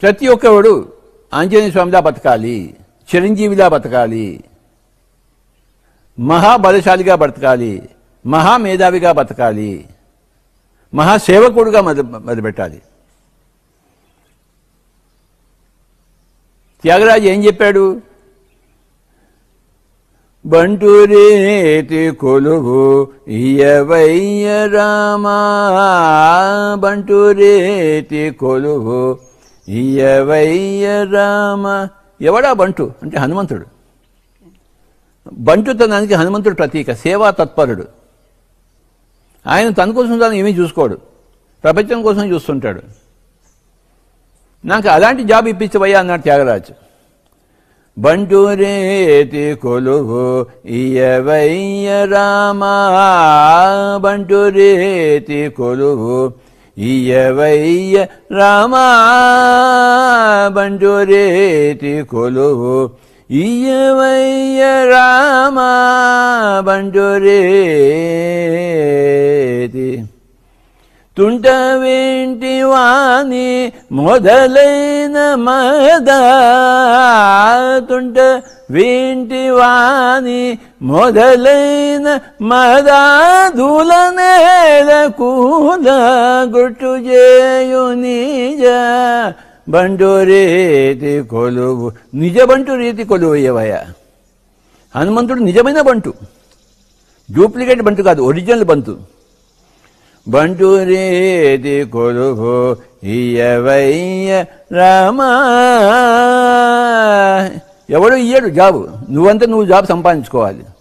ప్రతి ఒక్కడు ఆంజనేయ స్వామిలా బతకాలి చిరంజీవిలా బతకాలి మహాబలశాలిగా బతకాలి మహామేధావిగా బతకాలి మహాసేవకుడుగా మొద మొదలుపెట్టాలి త్యాగరాజు ఏం చెప్పాడు బంటురేతి కొలువు ఇయవయ్య రామా బంటురేతి కొలువు ఇయవయ్య రామ ఎవడా బంటు అంటే హనుమంతుడు బంటుతనానికి హనుమంతుడు ప్రతీక సేవా తత్పరుడు ఆయన తన కోసం తాను ఏమీ చూసుకోడు ప్రపంచం కోసం చూస్తుంటాడు నాకు అలాంటి జాబ్ ఇప్పించవయ్యా అన్నాడు త్యాగరాజు బంటురేతి కొలువు ఇయవయ్య రామా బంటురేతి కొలువు ఇయవయ్య రామా బంటురేతి కొలువు ఇయవయ్య రామా బంటురేతి తుంట వేంటి వాణి మొదలైన మదా తాతుంట వీంటివాని మొదలైన మదాదుల నేల కూల గుట్టు చేయునీజ బంటు రీతి కొలువు నిజ బంటు రీతి కొలువయ్యవయ హనుమంతుడు నిజమైన బంటు డూప్లికేట్ బంటు కాదు ఒరిజినల్ బంతు బంటూరేది కొడుకు ఇయ్యవయ్య రామా ఎవడు ఇయ్యడు జాబు నువ్వంతా నువ్వు జాబ్ సంపాదించుకోవాలి